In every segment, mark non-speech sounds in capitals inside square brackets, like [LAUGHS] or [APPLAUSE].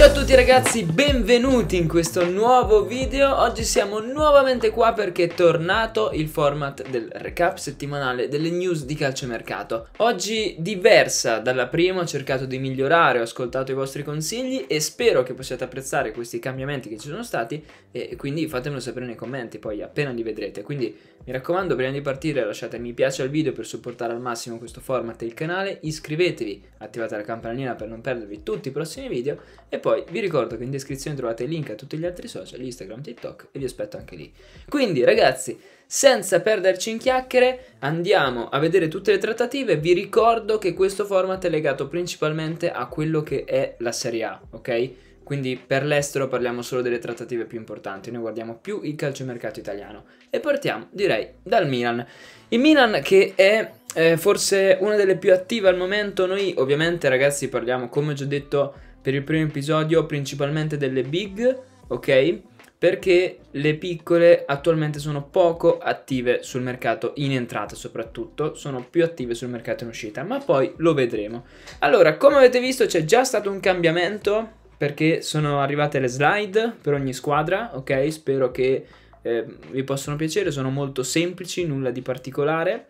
Ciao a tutti ragazzi, benvenuti in questo nuovo video Oggi siamo nuovamente qua perché è tornato il format del recap settimanale delle news di calciomercato Oggi diversa dalla prima, ho cercato di migliorare, ho ascoltato i vostri consigli E spero che possiate apprezzare questi cambiamenti che ci sono stati E quindi fatemelo sapere nei commenti, poi appena li vedrete Quindi mi raccomando, prima di partire lasciate mi piace al video per supportare al massimo questo format e il canale Iscrivetevi, attivate la campanellina per non perdervi tutti i prossimi video E poi poi vi ricordo che in descrizione trovate il link a tutti gli altri social, Instagram, TikTok e vi aspetto anche lì. Quindi ragazzi, senza perderci in chiacchiere, andiamo a vedere tutte le trattative. Vi ricordo che questo format è legato principalmente a quello che è la Serie A, ok? Quindi per l'estero parliamo solo delle trattative più importanti, noi guardiamo più il calciomercato italiano. E partiamo, direi, dal Milan. Il Milan che è eh, forse una delle più attive al momento, noi ovviamente ragazzi parliamo, come ho già detto, per il primo episodio principalmente delle big, ok? Perché le piccole attualmente sono poco attive sul mercato, in entrata soprattutto, sono più attive sul mercato in uscita, ma poi lo vedremo. Allora, come avete visto c'è già stato un cambiamento perché sono arrivate le slide per ogni squadra, ok? Spero che eh, vi possano piacere, sono molto semplici, nulla di particolare,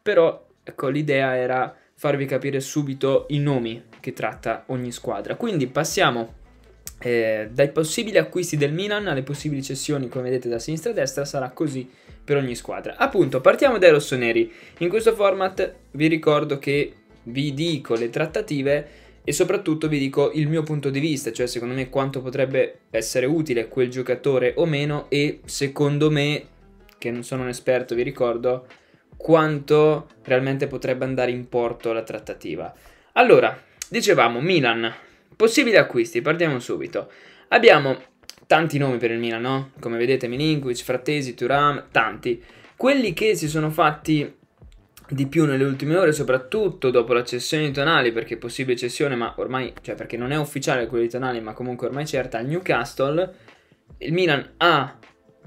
però ecco l'idea era farvi capire subito i nomi che tratta ogni squadra. Quindi passiamo eh, dai possibili acquisti del Milan alle possibili cessioni, come vedete da sinistra a destra, sarà così per ogni squadra. Appunto, partiamo dai rossoneri. In questo format vi ricordo che vi dico le trattative e soprattutto vi dico il mio punto di vista, cioè secondo me quanto potrebbe essere utile quel giocatore o meno e secondo me, che non sono un esperto, vi ricordo, quanto realmente potrebbe andare in porto la trattativa. Allora, dicevamo Milan, possibili acquisti, partiamo subito. Abbiamo tanti nomi per il Milan, no? Come vedete Milinkovic, Frattesi, Turam, tanti. Quelli che si sono fatti di più nelle ultime ore, soprattutto dopo la cessione di Tonali, perché è possibile cessione, ma ormai, cioè perché non è ufficiale quello di Tonali, ma comunque ormai certa al Newcastle, il Milan ha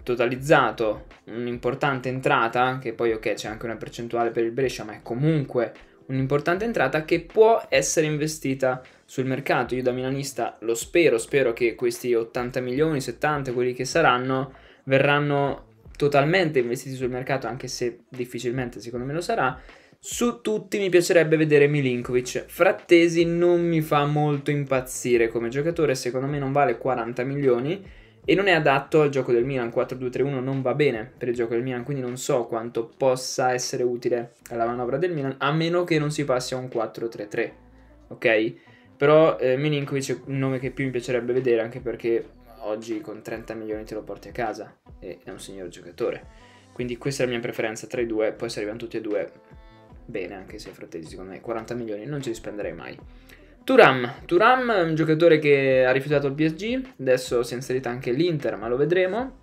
totalizzato un'importante entrata, che poi ok c'è anche una percentuale per il Brescia, ma è comunque un'importante entrata che può essere investita sul mercato. Io da milanista lo spero, spero che questi 80 milioni, 70, quelli che saranno, verranno totalmente investiti sul mercato, anche se difficilmente secondo me lo sarà. Su tutti mi piacerebbe vedere Milinkovic. Frattesi non mi fa molto impazzire come giocatore, secondo me non vale 40 milioni e non è adatto al gioco del Milan, 4-2-3-1 non va bene per il gioco del Milan, quindi non so quanto possa essere utile alla manovra del Milan, a meno che non si passi a un 4-3-3, ok? Però eh, Milinkovic è un nome che più mi piacerebbe vedere, anche perché oggi con 30 milioni te lo porti a casa, e è un signor giocatore. Quindi questa è la mia preferenza tra i due, poi se arrivano tutti e due, bene, anche se fratelli secondo me 40 milioni non ce li spenderei mai. Turam. Turam è un giocatore che ha rifiutato il PSG, adesso si è inserita anche l'Inter, ma lo vedremo.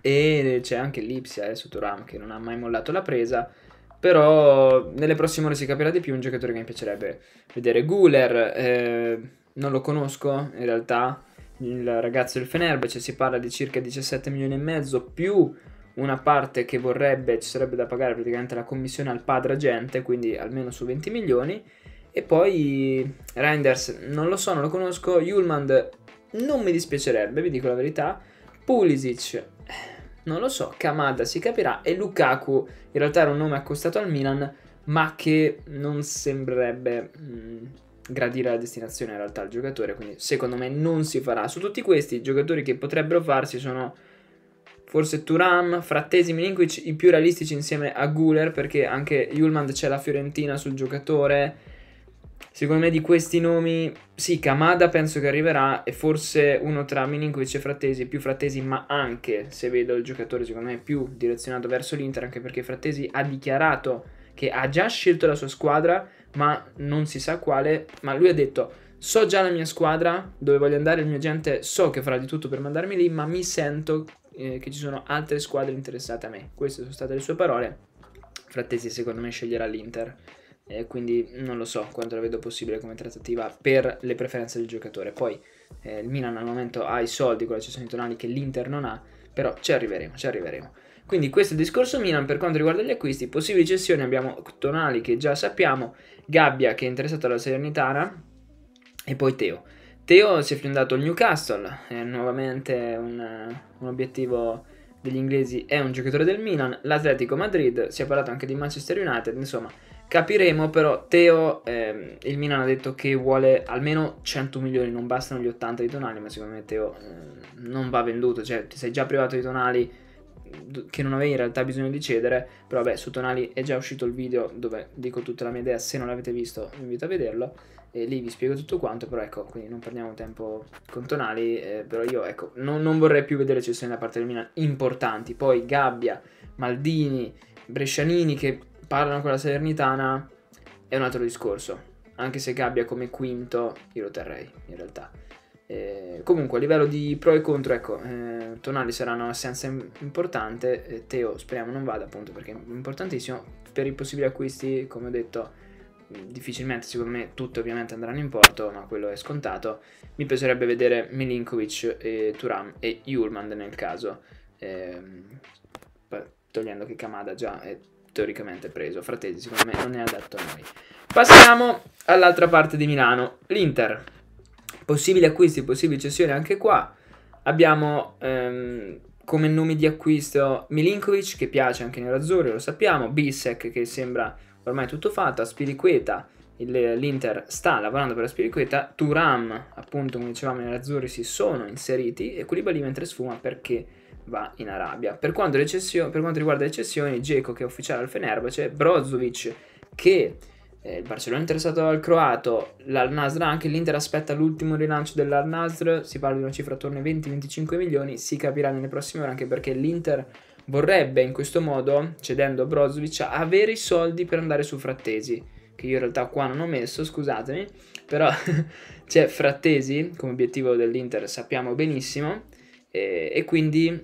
E c'è anche l'Ipsia eh, su Turam che non ha mai mollato la presa. Però nelle prossime ore si capirà di più un giocatore che mi piacerebbe vedere. Guler, eh, non lo conosco in realtà, il ragazzo del Fenerbahce, si parla di circa 17 milioni e mezzo più una parte che vorrebbe, ci sarebbe da pagare praticamente la commissione al padre agente, quindi almeno su 20 milioni. E poi Reinders, non lo so, non lo conosco. Julmand non mi dispiacerebbe, vi dico la verità. Pulisic, non lo so. Kamada si capirà. E Lukaku, in realtà era un nome accostato al Milan, ma che non sembrerebbe mh, mm, gradire la destinazione in realtà al giocatore. Quindi secondo me non si farà. Su tutti questi, i giocatori che potrebbero farsi sono forse Turam, Frattesi, Milinkovic, i più realistici insieme a Guler, perché anche Julmand c'è la Fiorentina sul giocatore Secondo me di questi nomi, sì, Kamada penso che arriverà e forse uno tra Milinkovic e Frattesi, più Frattesi ma anche, se vedo il giocatore secondo me più direzionato verso l'Inter, anche perché Frattesi ha dichiarato che ha già scelto la sua squadra, ma non si sa quale, ma lui ha detto so già la mia squadra, dove voglio andare, il mio agente so che farà di tutto per mandarmi lì, ma mi sento eh, che ci sono altre squadre interessate a me. Queste sono state le sue parole. Frattesi secondo me sceglierà l'Inter eh, quindi non lo so quanto la vedo possibile come trattativa per le preferenze del giocatore. Poi eh, il Milan al momento ha i soldi con la cessione di tonali che l'Inter non ha, però ci arriveremo, ci arriveremo. Quindi questo è il discorso Milan per quanto riguarda gli acquisti, possibili cessioni abbiamo Tonali che già sappiamo, Gabbia che è interessato alla Salernitana e poi Teo. Teo si è fiondato il Newcastle, è nuovamente un, un obiettivo degli inglesi, è un giocatore del Milan, l'Atletico Madrid, si è parlato anche di Manchester United, insomma Capiremo però, Teo, ehm, il Milan ha detto che vuole almeno 100 milioni, non bastano gli 80 di Tonali, ma secondo me Teo ehm, non va venduto, cioè ti sei già privato di Tonali mm, che non avevi in realtà bisogno di cedere, però vabbè su Tonali è già uscito il video dove dico tutta la mia idea, se non l'avete visto vi invito a vederlo, e lì vi spiego tutto quanto, però ecco, quindi non perdiamo tempo con Tonali, eh, però io ecco, non, non vorrei più vedere cessioni da parte del Milan importanti, poi Gabbia, Maldini, Brescianini che parlano con la Salernitana è un altro discorso. Anche se Gabbia come quinto io lo terrei in realtà. Eh, comunque a livello di pro e contro, ecco, eh, Tonali sarà un'assenza importante, eh, Teo speriamo non vada appunto perché è importantissimo. Per i possibili acquisti, come ho detto, mm, difficilmente, secondo me, tutti ovviamente andranno in porto, ma quello è scontato. Mi piacerebbe vedere Milinkovic, e Turam e Jurmand nel caso, ehm, togliendo che Kamada già è teoricamente preso. Fratesi, secondo me, non è adatto a noi. Passiamo all'altra parte di Milano, l'Inter. Possibili acquisti, possibili cessioni anche qua. Abbiamo ehm, come nomi di acquisto Milinkovic, che piace anche nei azzurro, lo sappiamo. Bissek, che sembra ormai tutto fatto. Spiriqueta, l'Inter sta lavorando per la Spiriqueta. Turam, appunto, come dicevamo, i azzurro si sono inseriti. E Koulibaly mentre sfuma perché va in Arabia. Per quanto, per quanto riguarda le cessioni, Geco che è ufficiale al Fenerbahce, Brozovic che eh, il Barcellona è interessato al croato, l'Al-Nasr anche, l'Inter aspetta l'ultimo rilancio dell'Al-Nasr, si parla di una cifra attorno ai 20-25 milioni, si capirà nelle prossime ore anche perché l'Inter vorrebbe in questo modo, cedendo a Brozovic, avere i soldi per andare su Frattesi che io in realtà qua non ho messo, scusatemi, però [LAUGHS] c'è Frattesi come obiettivo dell'Inter, sappiamo benissimo, e, e quindi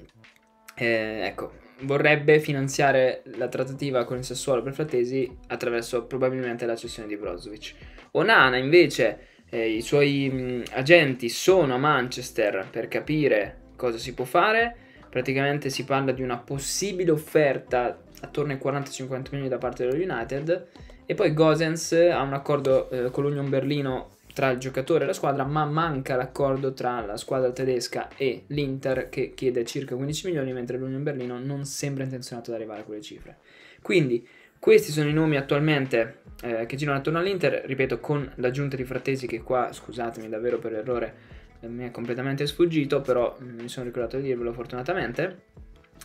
eh, ecco, vorrebbe finanziare la trattativa con il Sassuolo per Frattesi attraverso probabilmente la cessione di Brozovic. Onana invece, eh, i suoi mh, mm, agenti sono a Manchester per capire cosa si può fare. Praticamente si parla di una possibile offerta attorno ai 40-50 milioni da parte dello United. E poi Gosens ha un accordo eh, con l'Union Berlino tra il giocatore e la squadra, ma manca l'accordo tra la squadra tedesca e l'Inter che chiede circa 15 milioni, mentre l'Unione Berlino non sembra intenzionato ad arrivare a quelle cifre. Quindi questi sono i nomi attualmente eh, che girano attorno all'Inter, ripeto, con l'aggiunta di Frattesi che qua, scusatemi davvero per l'errore, eh, mi è completamente sfuggito, però mm, mi sono ricordato di dirvelo fortunatamente.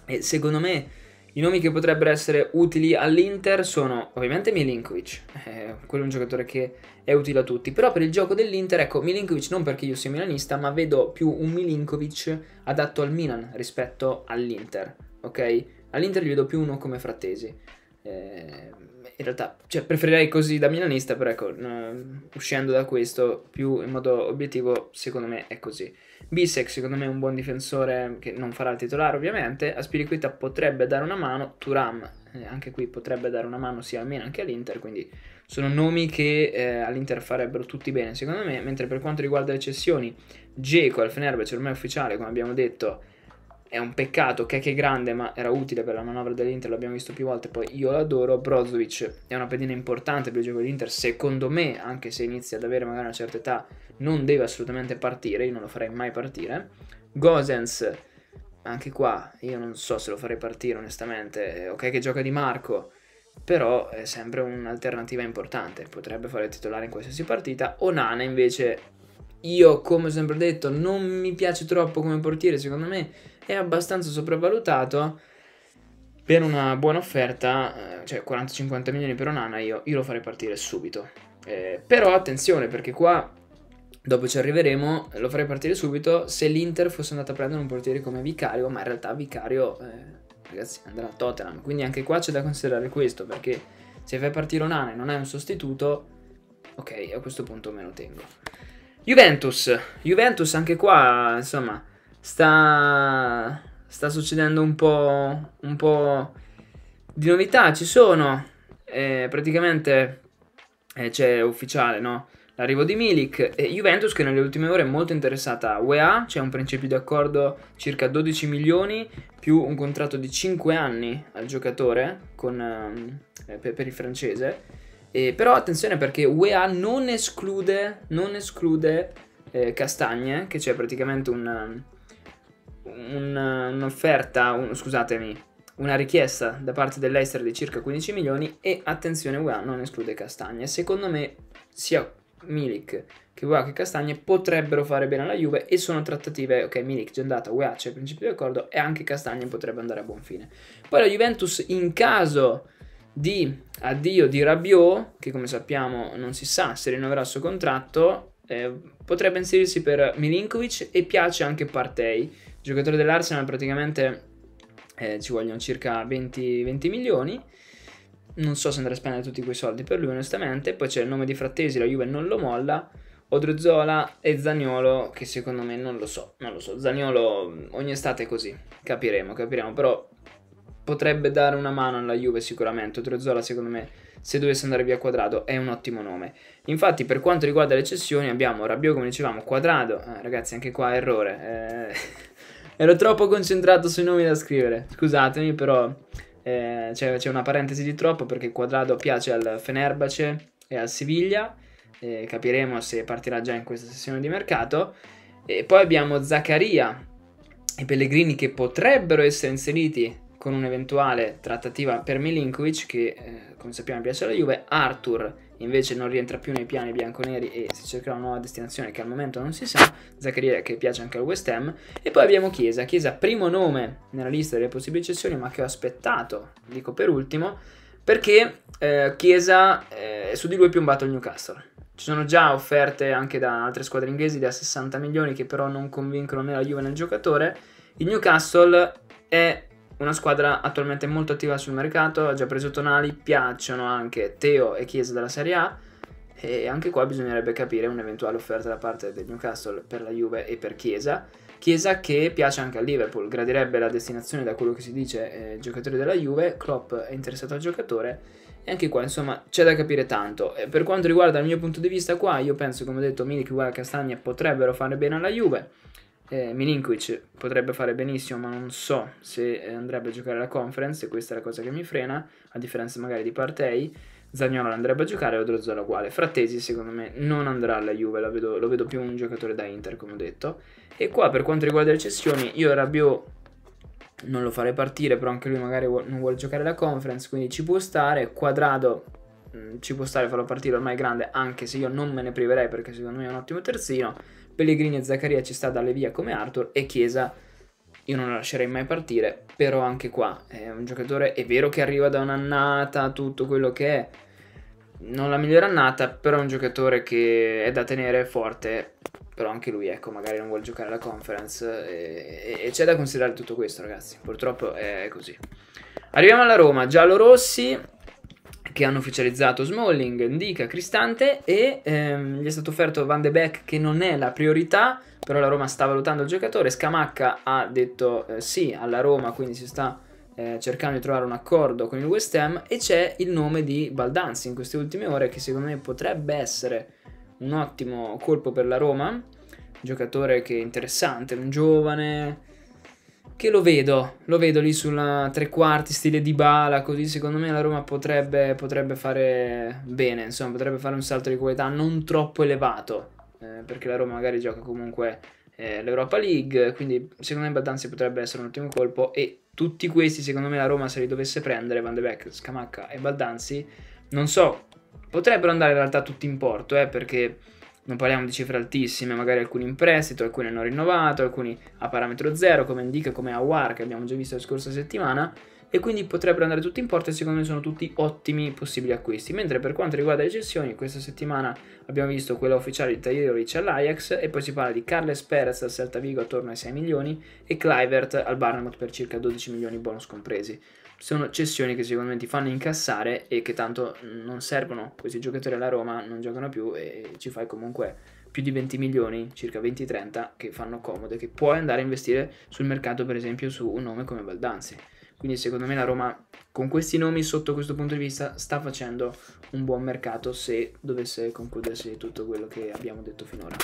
E secondo me i nomi che potrebbero essere utili all'Inter sono ovviamente Milinkovic, eh, quello è un giocatore che è utile a tutti, però per il gioco dell'Inter, ecco, Milinkovic non perché io sia milanista, ma vedo più un Milinkovic adatto al Milan rispetto all'Inter, ok? All'Inter gli vedo più uno come frattesi. Eh, in realtà, cioè, preferirei così da milanista, però ecco, no, uscendo da questo più in modo obiettivo, secondo me è così. Bisek, secondo me, è un buon difensore che non farà il titolare, ovviamente. A Spiriquita potrebbe dare una mano. Turam, eh, anche qui, potrebbe dare una mano sia a Milan che all'Inter. Quindi, sono nomi che eh, all'Inter farebbero tutti bene, secondo me. Mentre per quanto riguarda le cessioni, Geco al Fenerbahce ormai è ufficiale, come abbiamo detto è un peccato, che è grande ma era utile per la manovra dell'Inter, l'abbiamo visto più volte, poi io l'adoro. Brozovic è una pedina importante per il gioco dell'Inter, secondo me, anche se inizia ad avere magari una certa età, non deve assolutamente partire, io non lo farei mai partire. Gosens, anche qua, io non so se lo farei partire onestamente, ok che gioca Di Marco, però è sempre un'alternativa importante, potrebbe fare il titolare in qualsiasi partita. Onana invece, io come ho sempre detto, non mi piace troppo come portiere, secondo me è abbastanza sopravvalutato per una buona offerta, eh, cioè 40-50 milioni per un'ana, io, io lo farei partire subito. Eh, però attenzione perché qua dopo ci arriveremo, lo farei partire subito se l'Inter fosse andata a prendere un portiere come Vicario, ma in realtà Vicario eh, ragazzi andrà a Tottenham, quindi anche qua c'è da considerare questo perché se fai partire un'ana e non hai un sostituto, ok, a questo punto me lo tengo. Juventus, Juventus anche qua, insomma, sta, sta succedendo un po', un po' di novità, ci sono, eh, praticamente eh, c'è ufficiale, no? L'arrivo di Milik e Juventus che nelle ultime ore è molto interessata a UEA, c'è un principio di accordo circa 12 milioni più un contratto di 5 anni al giocatore con, eh, per, per, il francese. E, però attenzione perché UEA non esclude, non esclude eh, Castagne, che c'è praticamente un, una, un'offerta, un, scusatemi, una richiesta da parte dell'Ester di circa 15 milioni e attenzione Ua non esclude Castagne. Secondo me sia Milik che Ua che Castagne potrebbero fare bene alla Juve e sono trattative, ok Milik già andata, Ua c'è il principio di accordo e anche Castagne potrebbe andare a buon fine. Poi la Juventus in caso di addio di Rabiot, che come sappiamo non si sa se rinnoverà il suo contratto, eh, potrebbe inserirsi per Milinkovic e piace anche Partey giocatore dell'Arsenal praticamente eh, ci vogliono circa 20, 20 milioni non so se andrà a spendere tutti quei soldi per lui onestamente poi c'è il nome di Frattesi la Juve non lo molla Odruzzola e Zagnolo che secondo me non lo so non lo so Zagnolo mm, ogni estate è così capiremo capiremo però potrebbe dare una mano alla Juve sicuramente Odruzzola secondo me se dovesse andare via Quadrado è un ottimo nome infatti per quanto riguarda le cessioni abbiamo Rabiot come dicevamo Quadrado eh, ragazzi anche qua errore eh [LAUGHS] Ero troppo concentrato sui nomi da scrivere. Scusatemi, però eh, c'è, c'è, una parentesi di troppo perché Quadrado piace al Fenerbace e al Siviglia. Eh, capiremo se partirà già in questa sessione di mercato. E poi abbiamo Zaccaria e Pellegrini che potrebbero essere inseriti con un'eventuale trattativa per Milinkovic che eh, come sappiamo piace alla Juve, Arthur invece non rientra più nei piani bianconeri e si cercherà una nuova destinazione che al momento non si sa, Zaccaria che piace anche al West Ham e poi abbiamo Chiesa, Chiesa primo nome nella lista delle possibili cessioni ma che ho aspettato, dico per ultimo, perché eh, Chiesa eh, su di lui è piombato il Newcastle. Ci sono già offerte anche da altre squadre inglesi da 60 milioni che però non convincono né la Juve né il giocatore. Il Newcastle è una squadra attualmente molto attiva sul mercato, ha già preso Tonali, piacciono anche Teo e Chiesa dalla Serie A e anche qua bisognerebbe capire un'eventuale offerta da parte del Newcastle per la Juve e per Chiesa. Chiesa che piace anche al Liverpool, gradirebbe la destinazione da quello che si dice eh, giocatore della Juve, Klopp è interessato al giocatore e anche qua insomma c'è da capire tanto. E per quanto riguarda il mio punto di vista qua, io penso come ho detto Milik e a Castagna potrebbero fare bene alla Juve, eh, Milinkovic potrebbe fare benissimo, ma non so se eh, andrebbe a giocare la conference, e questa è la cosa che mi frena, a differenza magari di Partei. Zagnolo andrebbe a giocare o Drozzola uguale. Frattesi secondo me non andrà alla Juve, lo vedo, lo vedo, più un giocatore da Inter come ho detto. E qua per quanto riguarda le cessioni, io Rabiot non lo farei partire, però anche lui magari vuol, non vuole giocare la conference, quindi ci può stare. Quadrado mh, mm, ci può stare farò partire ormai grande, anche se io non me ne priverei perché secondo me è un ottimo terzino. Pellegrini e Zaccaria ci sta dalle via come Arthur e Chiesa io non lo lascerei mai partire, però anche qua è un giocatore, è vero che arriva da un'annata, tutto quello che è, non la migliore annata, però è un giocatore che è da tenere forte, però anche lui, ecco, magari non vuole giocare alla conference e, e, e c'è da considerare tutto questo, ragazzi, purtroppo è così. Arriviamo alla Roma, giallo-rossi, che hanno ufficializzato Smalling, Indica, Cristante e ehm, gli è stato offerto Van de Beek che non è la priorità, però la Roma sta valutando il giocatore, Scamacca ha detto eh, sì alla Roma, quindi si sta eh, cercando di trovare un accordo con il West Ham e c'è il nome di Baldanzi in queste ultime ore che secondo me potrebbe essere un ottimo colpo per la Roma, giocatore che è interessante, un giovane, che lo vedo, lo vedo lì sulla tre quarti stile di bala, così secondo me la Roma potrebbe, potrebbe fare bene, insomma potrebbe fare un salto di qualità non troppo elevato, eh, perché la Roma magari gioca comunque eh, l'Europa League, quindi secondo me Baldanzi potrebbe essere un ottimo colpo e tutti questi secondo me la Roma se li dovesse prendere, Van de Beek, Scamacca e Baldanzi, non so, potrebbero andare in realtà tutti in porto, eh, perché non parliamo di cifre altissime, magari alcuni in prestito, alcuni hanno rinnovato, alcuni a parametro zero, come indica come AWAR che abbiamo già visto la scorsa settimana, e quindi potrebbero andare tutti in porta e secondo me sono tutti ottimi possibili acquisti. Mentre per quanto riguarda le cessioni, questa settimana abbiamo visto quella ufficiale di Tajerovic all'Ajax e poi si parla di Carles Perez al Celta Vigo attorno ai 6 milioni e Clivert al Barnamot per circa 12 milioni bonus compresi sono cessioni che secondo me ti fanno incassare e che tanto non servono. Questi giocatori alla Roma non giocano più e ci fai comunque più di 20 milioni, circa 20-30, che fanno comodo e che puoi andare a investire sul mercato, per esempio, su un nome come Baldanzi. Quindi secondo me la Roma con questi nomi sotto questo punto di vista sta facendo un buon mercato se dovesse concludersi tutto quello che abbiamo detto finora.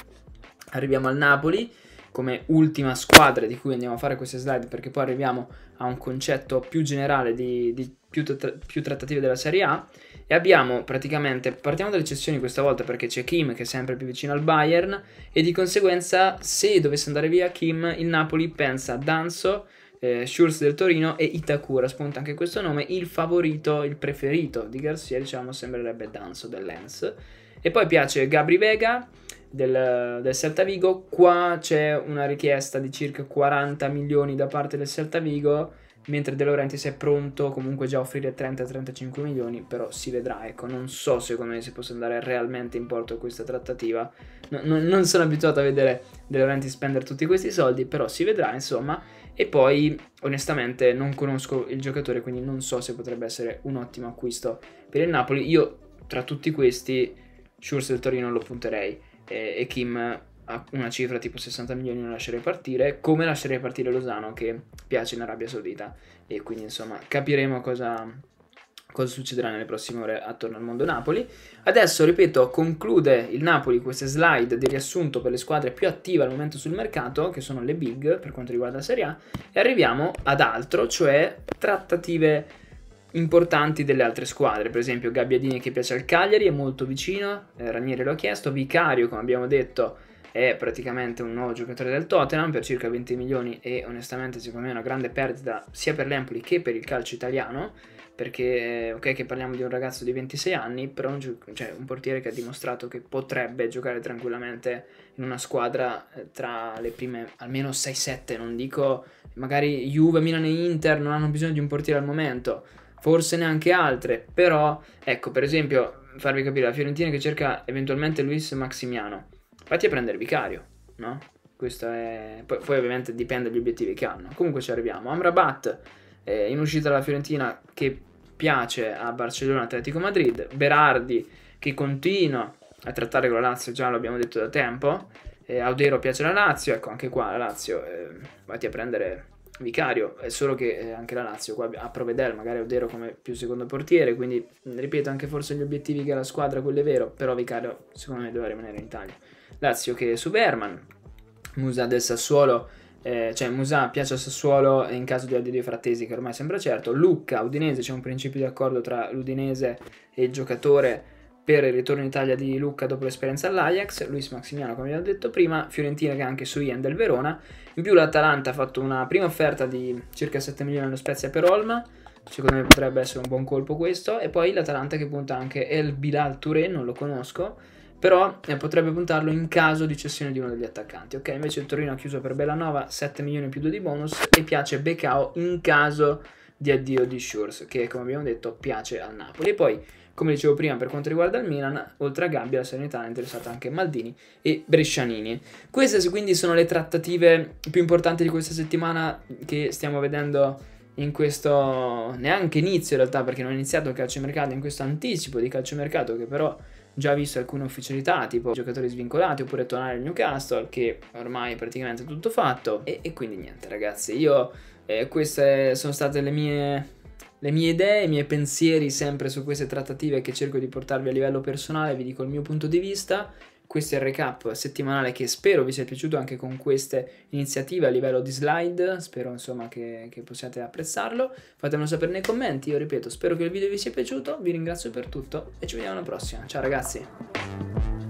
Arriviamo al Napoli come ultima squadra di cui andiamo a fare queste slide perché poi arriviamo a un concetto più generale di, di più, tra, più, trattative della Serie A e abbiamo praticamente, partiamo dalle cessioni questa volta perché c'è Kim che è sempre più vicino al Bayern e di conseguenza se dovesse andare via Kim il Napoli pensa a Danzo, eh, Schurz del Torino e Itakura, spunta anche questo nome, il favorito, il preferito di Garcia diciamo sembrerebbe Danzo del Lens e poi piace Gabri Vega del, del Celta Vigo. Qua c'è una richiesta di circa 40 milioni da parte del Celta Vigo, mentre De Laurentiis è pronto comunque già a offrire 30-35 milioni, però si vedrà, ecco, non so secondo me se possa andare realmente in porto questa trattativa. No, no, non sono abituato a vedere De Laurentiis spendere tutti questi soldi, però si vedrà, insomma. E poi, onestamente, non conosco il giocatore, quindi non so se potrebbe essere un ottimo acquisto per il Napoli. Io, tra tutti questi, Schurz del Torino lo punterei e, e Kim ha una cifra tipo 60 milioni non lascerei partire, come lascerei partire Lozano che piace in Arabia Saudita e quindi insomma capiremo cosa, cosa succederà nelle prossime ore attorno al mondo Napoli. Adesso, ripeto, conclude il Napoli queste slide di riassunto per le squadre più attive al momento sul mercato, che sono le big per quanto riguarda la Serie A, e arriviamo ad altro, cioè trattative importanti delle altre squadre, per esempio Gabbiadini che piace al Cagliari è molto vicino, eh, Ranieri lo ha chiesto, Vicario come abbiamo detto è praticamente un nuovo giocatore del Tottenham per circa 20 milioni e onestamente secondo me è una grande perdita sia per l'Empoli che per il calcio italiano perché eh, ok che parliamo di un ragazzo di 26 anni però un, cioè, un portiere che ha dimostrato che potrebbe giocare tranquillamente in una squadra eh, tra le prime almeno 6-7 non dico magari Juve, Milan e Inter non hanno bisogno di un portiere al momento forse neanche altre, però ecco per esempio farvi capire la Fiorentina che cerca eventualmente Luis Maximiano, vatti a prendere Vicario, no? Questo è... Poi, poi, ovviamente dipende dagli obiettivi che hanno, comunque ci arriviamo, Amrabat eh, in uscita dalla Fiorentina che piace a Barcellona Atletico Madrid, Berardi che continua a trattare con la Lazio, già l'abbiamo detto da tempo, eh, Audero piace la Lazio, ecco anche qua la Lazio, eh, vatti a prendere Vicario, è solo che eh, anche la Lazio qua ha Provedel, magari Odero come più secondo portiere, quindi ripeto anche forse gli obiettivi che ha la squadra, quello è vero, però Vicario secondo me doveva rimanere in Italia. Lazio che è su Berman, Musa del Sassuolo, eh, cioè Musa piace a Sassuolo in caso di odio di Frattesi che ormai sembra certo, Lucca, Udinese, c'è un principio di accordo tra l'Udinese e il giocatore per il ritorno in Italia di Luca dopo l'esperienza all'Ajax, Luis Maximiano come abbiamo detto prima, Fiorentina che è anche su Ian del Verona, in più l'Atalanta ha fatto una prima offerta di circa 7 milioni allo Spezia per Olma, secondo me potrebbe essere un buon colpo questo, e poi l'Atalanta che punta anche El Bilal Touré, non lo conosco, però eh, potrebbe puntarlo in caso di cessione di uno degli attaccanti. Ok, invece il Torino ha chiuso per Bellanova 7 milioni più 2 di bonus e piace Becao in caso di addio di Shores, che come abbiamo detto piace al Napoli. E poi come dicevo prima, per quanto riguarda il Milan, oltre a Gabbia, la Serenità è interessata anche Maldini e Brescianini. Queste quindi sono le trattative più importanti di questa settimana che stiamo vedendo in questo neanche inizio in realtà perché non è iniziato il calciomercato in questo anticipo di calciomercato che però già visto alcune ufficialità tipo giocatori svincolati oppure tornare al Newcastle che ormai è praticamente tutto fatto e, e quindi niente ragazzi io eh, queste sono state le mie le mie idee, i miei pensieri sempre su queste trattative che cerco di portarvi a livello personale, vi dico il mio punto di vista. Questo è il recap settimanale che spero vi sia piaciuto anche con queste iniziative a livello di slide, spero insomma che, che possiate apprezzarlo. Fatemelo sapere nei commenti, io ripeto, spero che il video vi sia piaciuto, vi ringrazio per tutto e ci vediamo alla prossima. Ciao ragazzi!